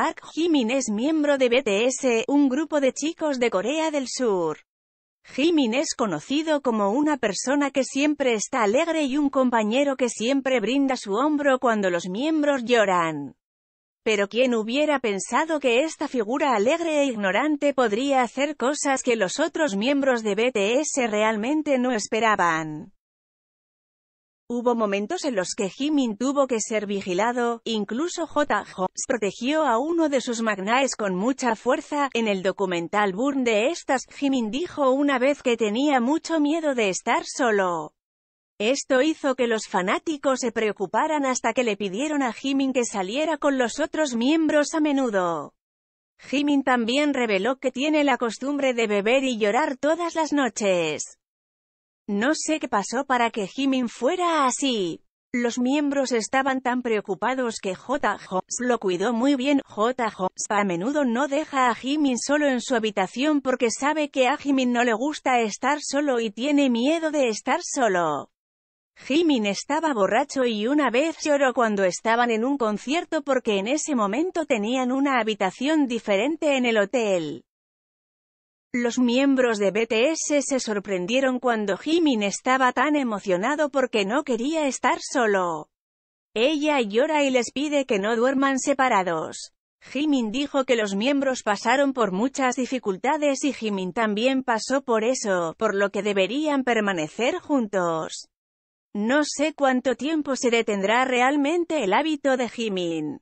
Park Jimin es miembro de BTS, un grupo de chicos de Corea del Sur. Jimin es conocido como una persona que siempre está alegre y un compañero que siempre brinda su hombro cuando los miembros lloran. Pero ¿quién hubiera pensado que esta figura alegre e ignorante podría hacer cosas que los otros miembros de BTS realmente no esperaban? Hubo momentos en los que Jimin tuvo que ser vigilado, incluso J. Holmes protegió a uno de sus magnaes con mucha fuerza. En el documental Burn de estas, Jimin dijo una vez que tenía mucho miedo de estar solo. Esto hizo que los fanáticos se preocuparan hasta que le pidieron a Jimin que saliera con los otros miembros a menudo. Jimin también reveló que tiene la costumbre de beber y llorar todas las noches. No sé qué pasó para que Jimin fuera así. Los miembros estaban tan preocupados que J. Jones lo cuidó muy bien. J. Jones a menudo no deja a Jimin solo en su habitación porque sabe que a Jimin no le gusta estar solo y tiene miedo de estar solo. Jimin estaba borracho y una vez lloró cuando estaban en un concierto porque en ese momento tenían una habitación diferente en el hotel. Los miembros de BTS se sorprendieron cuando Jimin estaba tan emocionado porque no quería estar solo. Ella llora y les pide que no duerman separados. Jimin dijo que los miembros pasaron por muchas dificultades y Jimin también pasó por eso, por lo que deberían permanecer juntos. No sé cuánto tiempo se detendrá realmente el hábito de Jimin.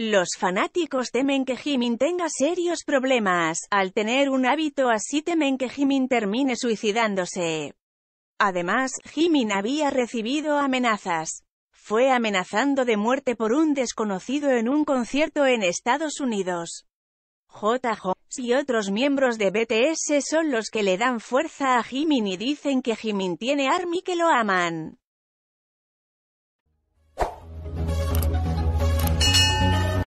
Los fanáticos temen que Jimin tenga serios problemas, al tener un hábito así temen que Jimin termine suicidándose. Además, Jimin había recibido amenazas. Fue amenazando de muerte por un desconocido en un concierto en Estados Unidos. JJ y otros miembros de BTS son los que le dan fuerza a Jimin y dicen que Jimin tiene ARMY que lo aman.